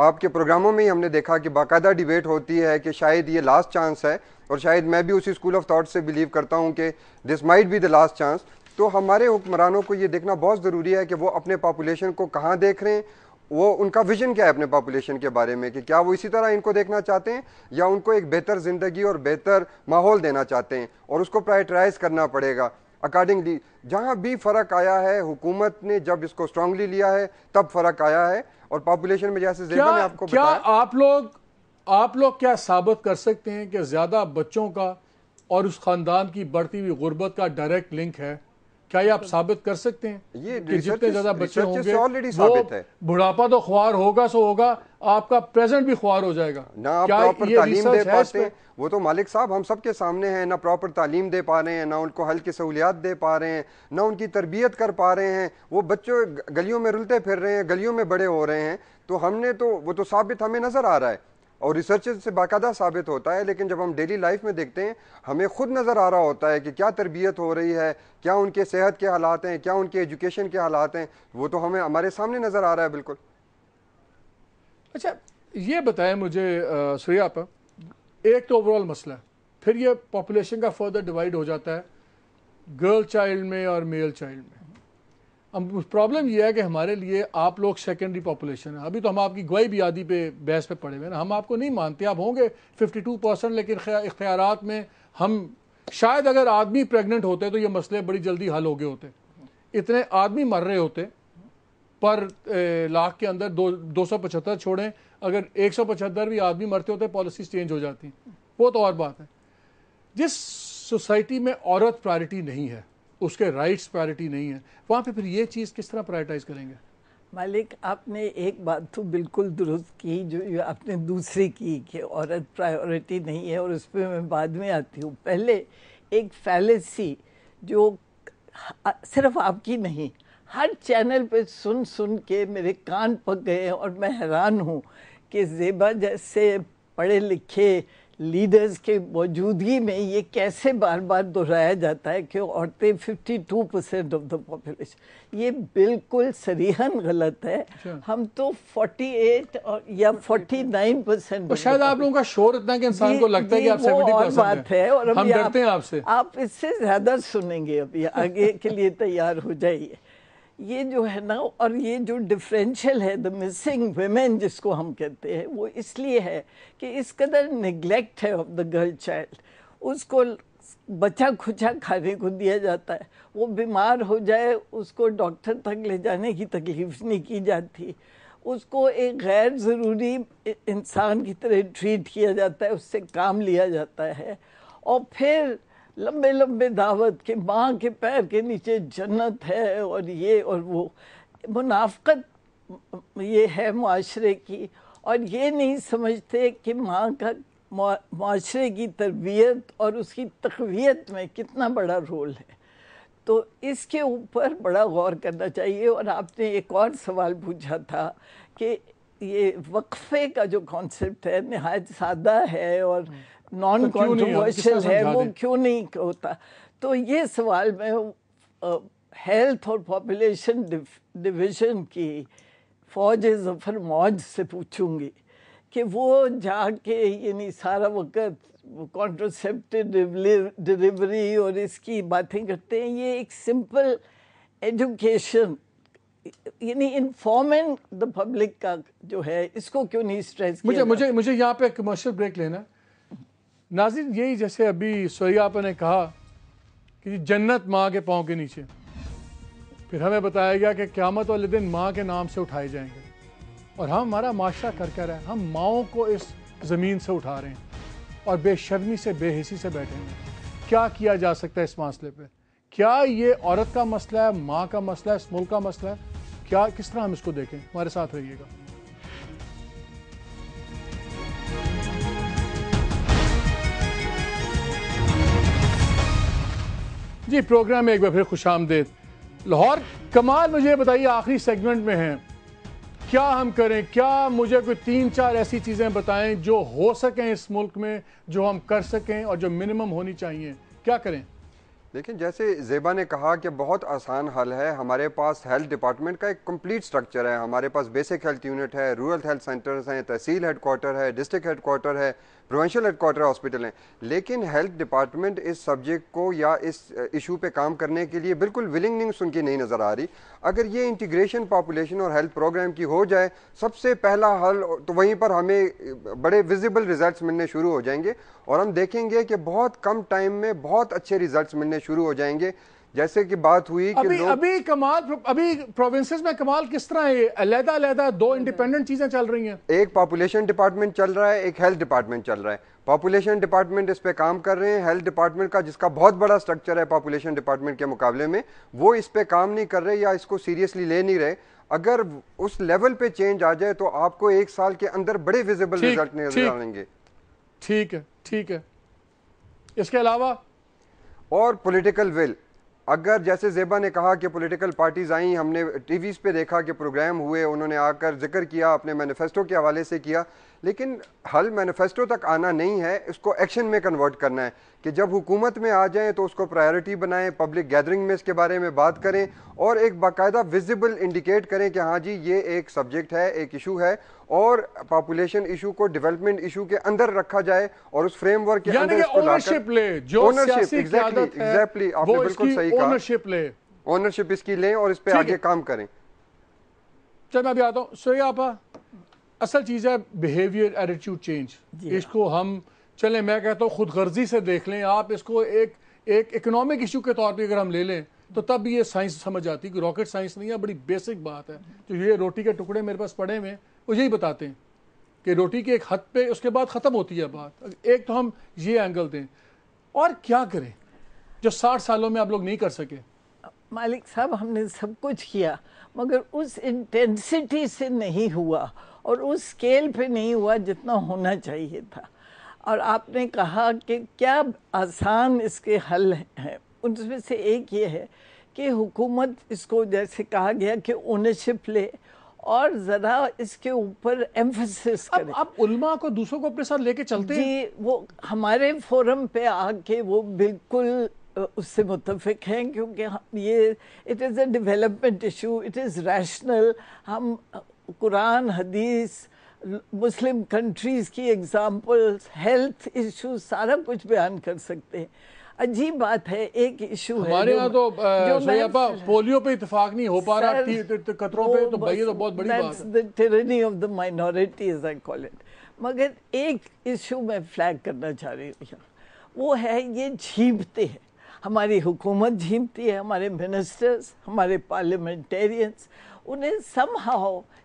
आपके प्रोग्रामों में ही हमने देखा कि बाकायदा डिबेट होती है कि शायद ये लास्ट चांस है और शायद मैं भी उसी स्कूल ऑफ थाट से बिलीव करता हूँ कि this might be the last chance तो हमारे हुक्मरानों को ये देखना बहुत ज़रूरी है कि वो अपने पापुलेशन को कहाँ देख रहे हैं वो उनका विजन क्या है अपने पॉपुलेशन के बारे में कि क्या वो इसी तरह इनको देखना चाहते हैं या उनको एक बेहतर ज़िंदगी और बेहतर माहौल देना चाहते हैं और उसको प्रायटराइज़ करना पड़ेगा अकॉर्डिंगली जहाँ भी फ़र्क आया है हुकूमत ने जब इसको स्ट्रांगली लिया है तब फ़र्क आया है और पॉपुलेशन में जैसे क्या, ने आपको क्या आप लोग आप लोग क्या साबित कर सकते हैं कि ज़्यादा बच्चों का और उस ख़ानदान की बढ़ती हुई गुर्बत का डायरेक्ट लिंक है क्या ये आप साबित कर सकते हैं ये कि जितने ज्यादा बच्चे होंगे ऑलरेडी तो साबित है बुढ़ापा तो ख्वार होगा सो होगा आपका प्रेजेंट भी ख्वार हो जाएगा ना क्या प्रॉपर तालीम दे पाते हैं वो तो मालिक साहब हम सबके सामने हैं ना प्रॉपर तालीम दे पा रहे हैं ना उनको हल की सहूलियात दे पा रहे हैं ना उनकी तरबियत कर पा रहे हैं वो बच्चों गलियों में रुलते फिर रहे हैं गलियों में बड़े हो रहे हैं तो हमने तो वो तो साबित हमें नजर आ रहा है और रिसर्च से बाकायदा साबित होता है लेकिन जब हम डेली लाइफ में देखते हैं हमें खुद नज़र आ रहा होता है कि क्या तरबियत हो रही है क्या उनके सेहत के हालात हैं क्या उनके एजुकेशन के हालात हैं वो तो हमें हमारे सामने नज़र आ रहा है बिल्कुल अच्छा ये बताएं मुझे सुया पर एक तो ओवरऑल मसला है फिर ये पॉपुलेशन का फर्दर डिवाइड हो जाता है गर्ल चाइल्ड में और मेल चाइल्ड में अब प्रॉब्लम यह है कि हमारे लिए आप लोग सेकेंडरी पॉपुलेशन है अभी तो हम आपकी गवाई भी आदि पे बहस पे पड़े हुए हैं हम आपको नहीं मानते आप होंगे 52 परसेंट लेकिन इख्तियार में हम शायद अगर आदमी प्रेग्नेंट होते तो ये मसले बड़ी जल्दी हल हो गए होते इतने आदमी मर रहे होते पर लाख के अंदर दो दो सौ पचहत्तर छोड़ें अगर एक सौ पचहत्तर भी आदमी मरते होते पॉलिसीज चेंज हो जाती वो तो और बात है जिस सोसाइटी में औरत प्रायरिटी नहीं है उसके राइट्स प्रायोरिटी नहीं है वहाँ पे फिर ये चीज़ किस तरह प्रायोरिटाइज करेंगे मालिक आपने एक बात तो बिल्कुल दुरुस्त की जो आपने दूसरी की कि औरत प्रायोरिटी नहीं है और उस पर मैं बाद में आती हूँ पहले एक फैलेसी जो सिर्फ आपकी नहीं हर चैनल पे सुन सुन के मेरे कान पक गए और मैं हैरान हूँ कि जेबा जैसे पढ़े लिखे लीडर्स के मौजूदगी में ये कैसे बार बार दोहराया जाता है कि औरतें 52 परसेंट ऑफ द पॉपुलेशन ये बिल्कुल सरीहन गलत है अच्छा। हम तो 48 और या 49 तो परसेंट तो शायद आप लोगों का शोर इतना कि इंसान को लगता है कि आप 70 और बात है और हम डरते हैं आपसे आप इससे ज़्यादा सुनेंगे अभी आगे के लिए तैयार हो जाइए ये जो है ना और ये जो डिफरेंशियल है द मिसिंग वेमेन जिसको हम कहते हैं वो इसलिए है कि इस कदर निगलेक्ट है ऑफ द गर्ल चाइल्ड उसको बचा खुचा खाने को दिया जाता है वो बीमार हो जाए उसको डॉक्टर तक ले जाने की तकलीफ नहीं की जाती उसको एक गैर ज़रूरी इंसान की तरह ट्रीट किया जाता है उससे काम लिया जाता है और फिर लंबे लंबे दावत के माँ के पैर के नीचे जन्नत है और ये और वो मुनाफ्त ये है माशरे की और ये नहीं समझते कि माँ का माशरे की तरबियत और उसकी तकवीत में कितना बड़ा रोल है तो इसके ऊपर बड़ा गौर करना चाहिए और आपने एक और सवाल पूछा था कि ये वक्फ़े का जो कॉन्सेप्ट है नहायत सादा है और हम्म। नॉन तो कॉन्ट्रोवर्शियल है वो क्यों नहीं होता तो ये सवाल मैं हेल्थ और पॉपुलेशन डिवीजन की फौज जफर मौज से पूछूंगी कि वो जाके यानी सारा वक्त कॉन्ट्रोसेप्टिव डिलीवरी और इसकी बातें करते हैं ये एक सिंपल एजुकेशन यानी इन्फॉर्मिंग द पब्लिक का जो है इसको क्यों नहीं स्ट्रेस मुझे मुझे मुझे यहाँ पे कमर्शियल ब्रेक लेना नाजिन यही जैसे अभी सोया ने कहा कि जन्नत माँ के पाँव के नीचे फिर हमें बताया गया कि क़्यामत वाले दिन माँ के नाम से उठाए जाएंगे और हम हमारा माशा कर कर रहे हैं हम माओ को इस ज़मीन से उठा रहे हैं और बेशर्मी से बेहसी से बैठे हैं क्या किया जा सकता है इस मसले पर क्या ये औरत का मसला है माँ का मसला है इस मुल्क का मसला है क्या किस तरह हम इसको देखें हमारे साथ रहिएगा जी प्रोग्राम में एक बार फिर खुश आमदेद लाहौर कमाल मुझे बताइए आखिरी सेगमेंट में है क्या हम करें क्या मुझे कोई तीन चार ऐसी चीज़ें बताएं जो हो सकें इस मुल्क में जो हम कर सकें और जो मिनिमम होनी चाहिए क्या करें लेकिन जैसे जेबा ने कहा कि बहुत आसान हल है हमारे पास हेल्थ डिपार्टमेंट का एक कंप्लीट स्ट्रक्चर है हमारे पास बेसिक हेल्थ यूनिट है रूरल हेल्थ सेंटर्स हैं तहसील हेड क्वार्टर है डिस्ट्रिक्ट हेड क्वार्टर है प्रोवेंशल हेडकोार्टर हॉस्पिटल हैं लेकिन हेल्थ डिपार्टमेंट इस सब्जेक्ट को या इस इशू uh, पे काम करने के लिए बिल्कुल सुन उनकी नहीं नज़र आ रही अगर ये इंटीग्रेशन पॉपुलेशन और हेल्थ प्रोग्राम की हो जाए सबसे पहला हल तो वहीं पर हमें uh, बड़े विजिबल रिजल्ट मिलने शुरू हो जाएंगे और हम देखेंगे कि बहुत कम टाइम में बहुत अच्छे रिजल्ट मिलने शुरू हो जाएंगे जैसे कि बात हुई कि अभी अभी कमाल अभी प्रोविंसेस में कमाल किस तरह है अलहदा अलहदा दो इंडिपेंडेंट चीजें चल रही हैं एक पॉपुलेशन डिपार्टमेंट चल रहा है एक हेल्थ डिपार्टमेंट चल रहा है पॉपुलेशन डिपार्टमेंट इस पे काम कर रहे हैं हेल्थ डिपार्टमेंट का जिसका बहुत बड़ा स्ट्रक्चर है पॉपुलेशन डिपार्टमेंट के मुकाबले में वो इस पे काम नहीं कर रहे या इसको सीरियसली ले नहीं रहे अगर उस लेवल पे चेंज आ जाए तो आपको एक साल के अंदर बड़े विजिबल रिजल्ट नजर आएंगे ठीक है ठीक है इसके अलावा और पॉलिटिकल विल अगर जैसे जेबा ने कहा कि पॉलिटिकल पार्टीज़ आई हमने टीवीज़ पे देखा कि प्रोग्राम हुए उन्होंने आकर जिक्र किया अपने मैनिफेस्टो के हवाले से किया लेकिन हल मैनिफेस्टो तक आना नहीं है इसको एक्शन में कन्वर्ट करना है कि जब हुकूमत में आ जाएं तो उसको प्रायोरिटी बनाएं पब्लिक गैदरिंग में इसके बारे में बात करें और एक बाकायदा विजिबल इंडिकेट करें कि हाँ जी ये एक सब्जेक्ट है एक इशू है और पॉपुलेशन इशू को डेवलपमेंट इशू के अंदर रखा जाए और उस फ्रेमवर्क के अंदर ओनरशिप ले जो ओनरशिप एग्जैक्टली एग्जैक्टली आपने बिल्कुल सही कहा ओनरशिप ले ओनरशिप इसकी लें और इस पर आगे काम करें चल मैं अभी आता हूँ सोया आपा असल चीज़ है बिहेवियर एटीट्यूड चेंज इसको हम चले मैं कहता हूँ खुद गर्जी से देख लें आप इसको एक एक इकोनॉमिक इशू के तौर पे अगर हम ले लें तो तब भी ये साइंस समझ आती है कि रॉकेट साइंस नहीं है बड़ी बेसिक बात है तो ये रोटी के टुकड़े मेरे पास पड़े हुए वो यही बताते हैं कि रोटी के एक हद पे उसके बाद ख़त्म होती है बात एक तो हम ये एंगल दें और क्या करें जो साठ सालों में आप लोग नहीं कर सके मालिक साहब हमने सब कुछ किया मगर उस इंटेंसिटी से नहीं हुआ और उस स्केल पे नहीं हुआ जितना होना चाहिए था और आपने कहा कि क्या आसान इसके हल हैं उनमें से एक ये है कि हुकूमत इसको जैसे कहा गया कि ओनरशिप ले और ज़रा इसके ऊपर एम्फोसिस अब आप उल्मा को दूसरों को अपने साथ लेके चलते जी हैं। वो हमारे फोरम पे आके वो बिल्कुल उससे मुतफिक हैं क्योंकि ये it is a development issue it is rational हम कुरान हदीस मुस्लिम कंट्रीज़ की एग्जांपल्स हेल्थ इश्यूज सारा कुछ बयान कर सकते हैं अजीब बात है एक इशू है हमारे यहाँ तो पोलियो पे इतफाक नहीं हो पा रहा कतरों पे तो भाई तो बहुत बड़ी बात है of the minority as I call it मगर एक इशू मैं फ्लैग करना चाह रही हूँ वो है ये झीपते हैं हमारी हुकूमत झीपती है हमारे मिनिस्टर्स हमारे पार्लियामेंटेरियंस उन्हें सम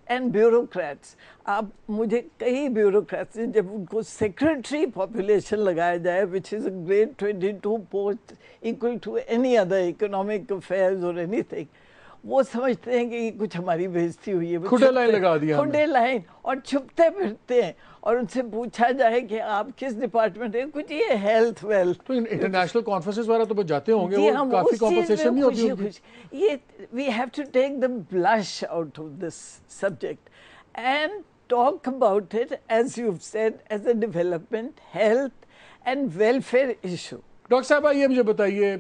एंड ब्यूरोक्रेट्स आप मुझे कई ब्यूरोक्रेट्स जब उनको सेक्रेटरी पॉपुलेशन लगाया जाए which is a grade two post equal to any other economic affairs और एनीथिंग वो समझते हैं कि कुछ हमारी बेइज्जती हुई है खुडे लाइन लगा दिया खुडे लाइन और छुपते फिरते हैं और उनसे पूछा जाए कि आप किस डिपार्टमेंट है कुछ ये हेल्थ वेल्थ तो इंटरनेशनल कॉन्फ्रेंसेस वगैरह तो जाते होंगे वो काफी कॉम्पनसेशन भी होती होगी ये we have to take the blush out of this subject and talk about it as you said as a development health and welfare issue doctor साहब आइए मुझे बताइए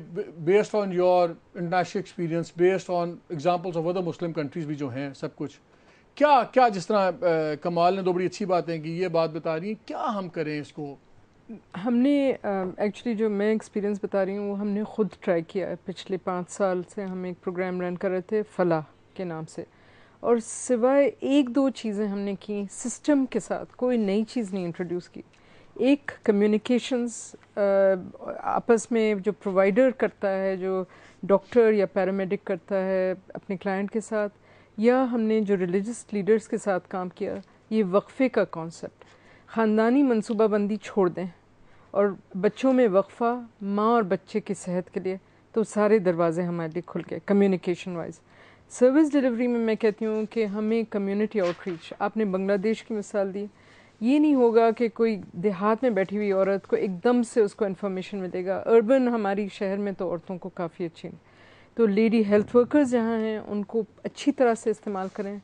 based on your international experience based on examples of other Muslim countries भी जो हैं सब कुछ क्या क्या जिस तरह कमाल ने दो बड़ी अच्छी बातें की ये बात बता रही हैं क्या हम करें इसको हमने एक्चुअली जो मैं एक्सपीरियंस बता रही हूँ वो हमने खुद ट्राई किया है पिछले पाँच साल से हम एक प्रोग्राम रन कर रहे थे फलाह के नाम से और सिवाय एक दो चीज़ें हमने की सिस्टम के साथ कोई नई चीज़ नहीं इंट्रोड्यूस की एक कम्युनिकेशंस uh, आपस में जो प्रोवाइडर करता है जो डॉक्टर या पैरामेडिक करता है अपने क्लाइंट के साथ या हमने जो रिलीजस लीडर्स के साथ काम किया ये वक्फ़े का कॉन्सेप्ट ख़ानदानी मनसूबाबंदी छोड़ दें और बच्चों में वक्फ़ा माँ और बच्चे की सेहत के लिए तो सारे दरवाजे हमारे लिए खुल गए कम्युनिकेशन वाइज सर्विस डिलीवरी में मैं कहती हूँ कि हमें कम्युनिटी आउटरीच आपने बांग्लादेश की मिसाल दी ये नहीं होगा कि कोई देहात में बैठी हुई औरत को एकदम से उसको इन्फॉर्मेशन मिलेगा अर्बन हमारी शहर में तो औरतों को काफ़ी अच्छी तो लेडी हेल्थ वर्कर्स जहाँ हैं उनको अच्छी तरह से इस्तेमाल करें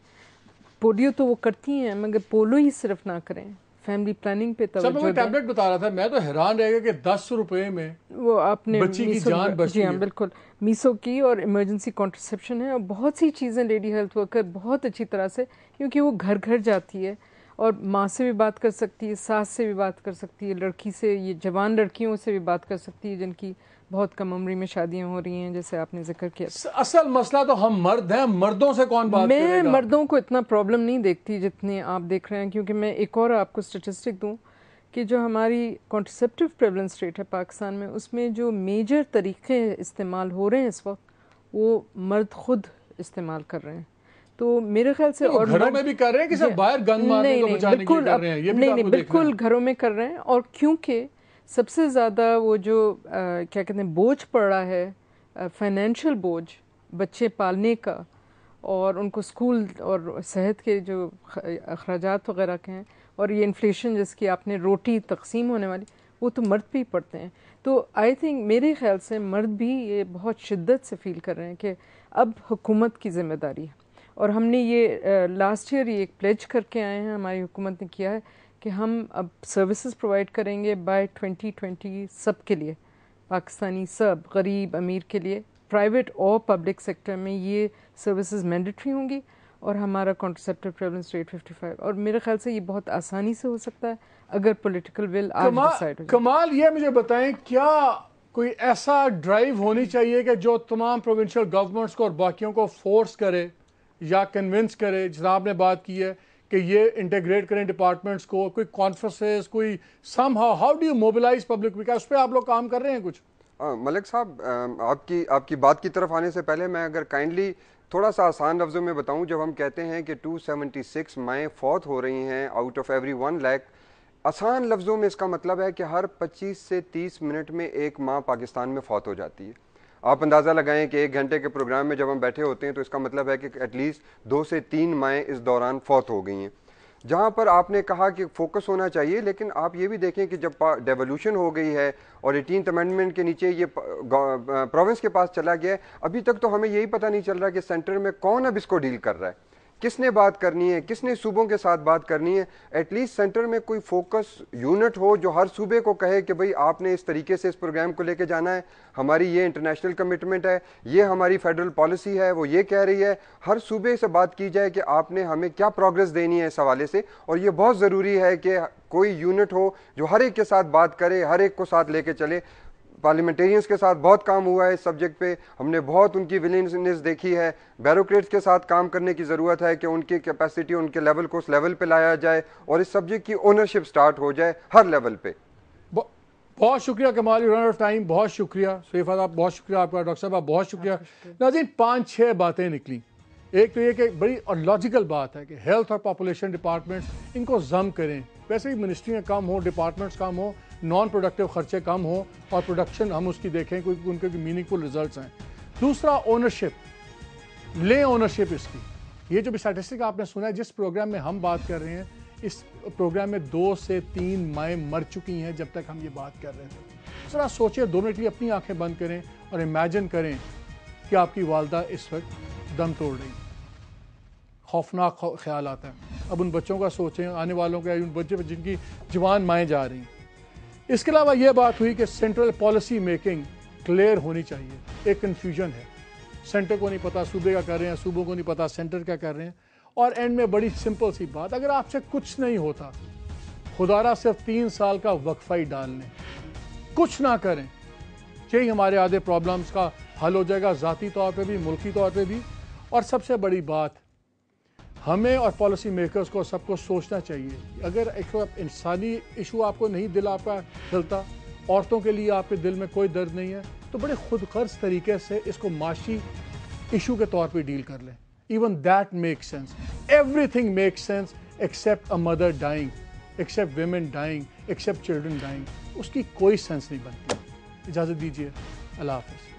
पोलियो तो वो करती हैं मगर पोलो ही सिर्फ ना करें फैमिली प्लानिंग पे मैं टैबलेट बता रहा था मैं तो हैरान रह गया कि दस रुपए में वो आपने बच्ची की जान बची जी हाँ बिल्कुल मीसो की और इमरजेंसी कॉन्ट्रसेप्शन है और बहुत सी चीज़ें लेडी हेल्थ वर्कर बहुत अच्छी तरह से क्योंकि वो घर घर जाती है और माँ से भी बात कर सकती है सास से भी बात कर सकती है लड़की से ये जवान लड़कियों से भी बात कर सकती है जिनकी बहुत कम उम्र में शादियां हो रही हैं जैसे आपने जिक्र किया असल मसला तो हम मर्द हैं मर्दों से कौन बात मैं करेगा? मर्दों को इतना प्रॉब्लम नहीं देखती जितने आप देख रहे हैं क्योंकि मैं एक और आपको स्टेटिस्टिक दूँ कि जो हमारी कॉन्ट्रसेप्टिव प्रेवलेंस रेट है पाकिस्तान में उसमें जो मेजर तरीक़े इस्तेमाल हो रहे हैं इस वक्त वो मर्द ख़ुद इस्तेमाल कर रहे हैं तो मेरे ख्याल से और घरों में भी कर रहे हैं कि सब बाहर गन मारने को बचाने बिल्कुल, के कर रहे हैं ये भी नहीं नहीं बिल्कुल घरों में कर रहे हैं और क्योंकि सबसे ज़्यादा वो जो आ, क्या कहते हैं बोझ पड़ रहा है फाइनेंशियल बोझ बच्चे पालने का और उनको स्कूल और सेहत के जो अखराज वगैरह के हैं और ये इन्फ्लेशन जिसकी आपने रोटी तकसीम होने वाली वो तो मर्द भी पढ़ते हैं तो आई थिंक मेरे ख्याल से मर्द भी ये बहुत शिद्दत से फील कर रहे हैं कि अब हुकूमत की जिम्मेदारी है और हमने ये लास्ट ईयर ये एक प्लेज करके आए हैं हमारी हुकूमत ने किया है कि हम अब सर्विसेज प्रोवाइड करेंगे बाय 2020 सब के लिए पाकिस्तानी सब गरीब अमीर के लिए प्राइवेट और पब्लिक सेक्टर में ये सर्विसेज मैंडेटरी होंगी और हमारा कॉन्ट्रसेप्टिव प्रेवलेंस रेट 55 और मेरे ख्याल से ये बहुत आसानी से हो सकता है अगर पॉलिटिकल विल आज कमाल ये मुझे बताएं क्या कोई ऐसा ड्राइव होनी चाहिए कि जो तमाम प्रोविंशियल गवर्नमेंट्स को और बाकियों को फोर्स करे या कन्विंस करें जिस आपने बात की है कि ये इंटेग्रेट करें डिपार्टमेंट्स को कोई कॉन्फ्रेंसेस कोई somehow how do you mobilise public विकास उस पर आप लोग काम कर रहे हैं कुछ मलिक साहब आपकी आपकी बात की तरफ आने से पहले मैं अगर काइंडली थोड़ा सा आसान लफ्ज़ों में बताऊं जब हम कहते हैं कि 276 माएँ फौत हो रही हैं out of every one lakh आसान लफ्ज़ों में इसका मतलब है कि हर 25 से 30 मिनट में एक माँ पाकिस्तान में फौत हो जाती है आप अंदाज़ा लगाएं कि एक घंटे के प्रोग्राम में जब हम बैठे होते हैं तो इसका मतलब है कि एटलीस्ट दो से तीन माएँ इस दौरान फौत हो गई हैं जहाँ पर आपने कहा कि फोकस होना चाहिए लेकिन आप ये भी देखें कि जब डेवोल्यूशन हो गई है और एटीन अमेंडमेंट के नीचे ये प्रोविंस के पास चला गया है अभी तक तो हमें यही पता नहीं चल रहा कि सेंटर में कौन अब इसको डील कर रहा है किसने बात करनी है किसने सूबों के साथ बात करनी है एटलीस्ट सेंटर में कोई फोकस यूनिट हो जो हर सूबे को कहे कि भाई आपने इस तरीके से इस प्रोग्राम को लेके जाना है हमारी ये इंटरनेशनल कमिटमेंट है ये हमारी फेडरल पॉलिसी है वो ये कह रही है हर सूबे से बात की जाए कि आपने हमें क्या प्रोग्रेस देनी है इस हवाले से और ये बहुत ज़रूरी है कि कोई यूनिट हो जो हर एक के साथ बात करे हर एक को साथ लेके चले पार्लियामेंटेरियंस के साथ बहुत काम हुआ है इस सब्जेक्ट पे हमने बहुत उनकी विलिंगनेस देखी है बैरोक्रेट्स के साथ काम करने की ज़रूरत है कि उनकी कैपेसिटी उनके लेवल को उस लेवल पे लाया जाए और इस सब्जेक्ट की ओनरशिप स्टार्ट हो जाए हर लेवल पे बहुत शुक्रिया कमाल रन टाइम बहुत शुक्रिया शरीफा साहब बहुत शुक्रिया आपका डॉक्टर साहब आप बहुत शुक्रिया नाजीन पाँच छः बातें निकली एक तो ये कि बड़ी और लॉजिकल बात है कि हेल्थ और पॉपुलेशन डिपार्टमेंट्स इनको जम करें वैसे ही मिनिस्ट्रियाँ कम हो डिपार्टमेंट्स कम हो नॉन प्रोडक्टिव खर्चे कम हों और प्रोडक्शन हम उसकी देखें क्योंकि उनके मीनिंगफुल रिजल्ट हैं दूसरा ओनरशिप ले ओनरशिप इसकी ये जो भी स्टैटिस्टिक आपने सुना है जिस प्रोग्राम में हम बात कर रहे हैं इस प्रोग्राम में दो से तीन माएँ मर चुकी हैं जब तक हम ये बात कर रहे थे ज़रा सोचिए दो मिनट लिए अपनी आंखें बंद करें और इमेजिन करें कि आपकी वालदा इस वक्त दम तोड़ रही खौफनाक ख्याल आता है अब उन बच्चों का सोचें आने वालों का उन बच्चे जिनकी जवान माएँ जा रही हैं इसके अलावा यह बात हुई कि सेंट्रल पॉलिसी मेकिंग क्लियर होनी चाहिए एक कन्फ्यूजन है सेंटर को नहीं पता सूबे का कर रहे हैं सूबों को नहीं पता सेंटर क्या कर रहे हैं और एंड में बड़ी सिंपल सी बात अगर आपसे कुछ नहीं होता खुदारा सिर्फ तीन साल का वक्फा ही डाल लें कुछ ना करें यही हमारे आधे प्रॉब्लम्स का हल हो जाएगा ज़ाती तौर पर भी मुल्की तौर पर भी और सबसे बड़ी बात हमें और पॉलिसी मेकर्स को सबको सोचना चाहिए अगर एक इंसानी इशू आपको नहीं दिल आपका खिलता औरतों के लिए आपके दिल में कोई दर्द नहीं है तो बड़े खुद गर्ज तरीके से इसको माशी इशू के तौर पे डील कर लें even that make sense everything make sense except a mother dying except women dying except children dying उसकी कोई सेंस नहीं बनती इजाज़त दीजिए अल्लाह हाफ